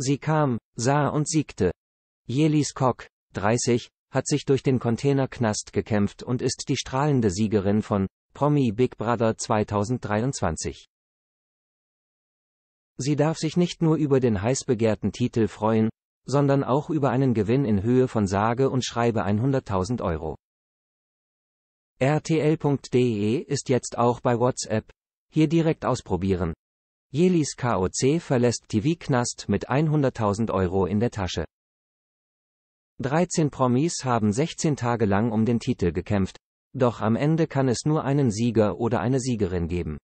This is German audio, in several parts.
Sie kam, sah und siegte. Jelis Kock, 30, hat sich durch den Containerknast gekämpft und ist die strahlende Siegerin von Promi Big Brother 2023. Sie darf sich nicht nur über den heiß begehrten Titel freuen, sondern auch über einen Gewinn in Höhe von sage und schreibe 100.000 Euro. RTL.de ist jetzt auch bei WhatsApp. Hier direkt ausprobieren. Jelis KOC verlässt TV-Knast mit 100.000 Euro in der Tasche. 13 Promis haben 16 Tage lang um den Titel gekämpft. Doch am Ende kann es nur einen Sieger oder eine Siegerin geben.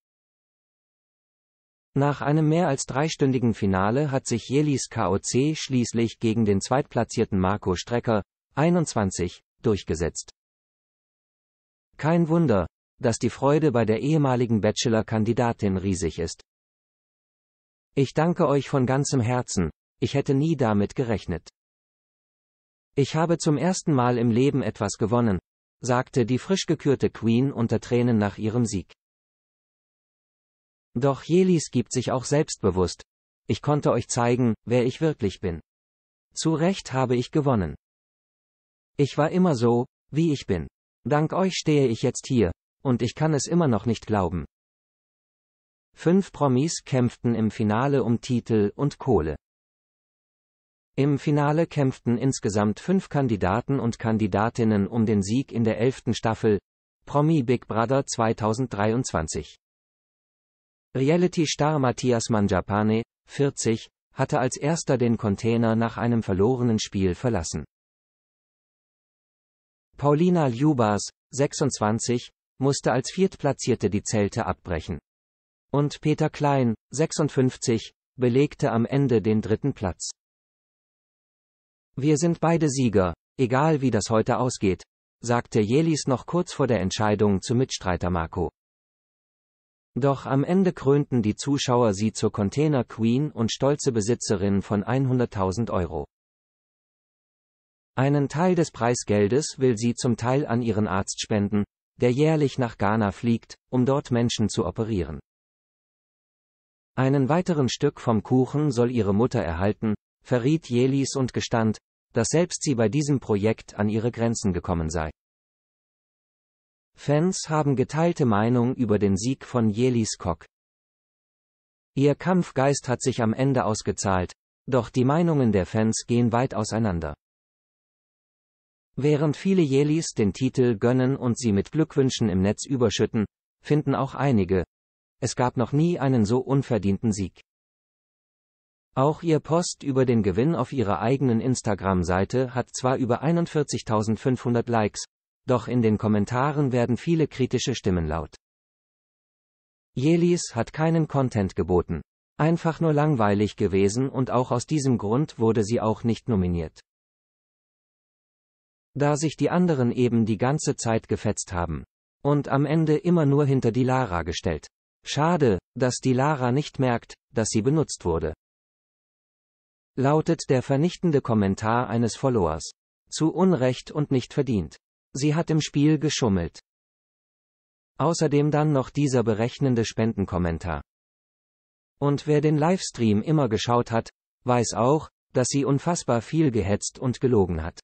Nach einem mehr als dreistündigen Finale hat sich Jelis KOC schließlich gegen den zweitplatzierten Marco Strecker, 21, durchgesetzt. Kein Wunder, dass die Freude bei der ehemaligen Bachelor-Kandidatin riesig ist. Ich danke euch von ganzem Herzen, ich hätte nie damit gerechnet. Ich habe zum ersten Mal im Leben etwas gewonnen, sagte die frisch gekürte Queen unter Tränen nach ihrem Sieg. Doch Jelis gibt sich auch selbstbewusst. Ich konnte euch zeigen, wer ich wirklich bin. Zu Recht habe ich gewonnen. Ich war immer so, wie ich bin. Dank euch stehe ich jetzt hier, und ich kann es immer noch nicht glauben. Fünf Promis kämpften im Finale um Titel und Kohle. Im Finale kämpften insgesamt fünf Kandidaten und Kandidatinnen um den Sieg in der elften Staffel Promi Big Brother 2023. Reality-Star Matthias Mangiapane, 40, hatte als erster den Container nach einem verlorenen Spiel verlassen. Paulina Ljubas, 26, musste als Viertplatzierte die Zelte abbrechen und Peter Klein, 56, belegte am Ende den dritten Platz. Wir sind beide Sieger, egal wie das heute ausgeht, sagte Jelis noch kurz vor der Entscheidung zu Mitstreiter Marco. Doch am Ende krönten die Zuschauer sie zur Container Queen und stolze Besitzerin von 100.000 Euro. Einen Teil des Preisgeldes will sie zum Teil an ihren Arzt spenden, der jährlich nach Ghana fliegt, um dort Menschen zu operieren. Einen weiteren Stück vom Kuchen soll ihre Mutter erhalten, verriet Jelis und gestand, dass selbst sie bei diesem Projekt an ihre Grenzen gekommen sei. Fans haben geteilte Meinung über den Sieg von Jelis Kok. Ihr Kampfgeist hat sich am Ende ausgezahlt, doch die Meinungen der Fans gehen weit auseinander. Während viele Jelis den Titel gönnen und sie mit Glückwünschen im Netz überschütten, finden auch einige, es gab noch nie einen so unverdienten Sieg. Auch ihr Post über den Gewinn auf ihrer eigenen Instagram-Seite hat zwar über 41.500 Likes, doch in den Kommentaren werden viele kritische Stimmen laut. Jelis hat keinen Content geboten. Einfach nur langweilig gewesen und auch aus diesem Grund wurde sie auch nicht nominiert. Da sich die anderen eben die ganze Zeit gefetzt haben. Und am Ende immer nur hinter die Lara gestellt. Schade, dass die Lara nicht merkt, dass sie benutzt wurde. Lautet der vernichtende Kommentar eines Followers. Zu Unrecht und nicht verdient. Sie hat im Spiel geschummelt. Außerdem dann noch dieser berechnende Spendenkommentar. Und wer den Livestream immer geschaut hat, weiß auch, dass sie unfassbar viel gehetzt und gelogen hat.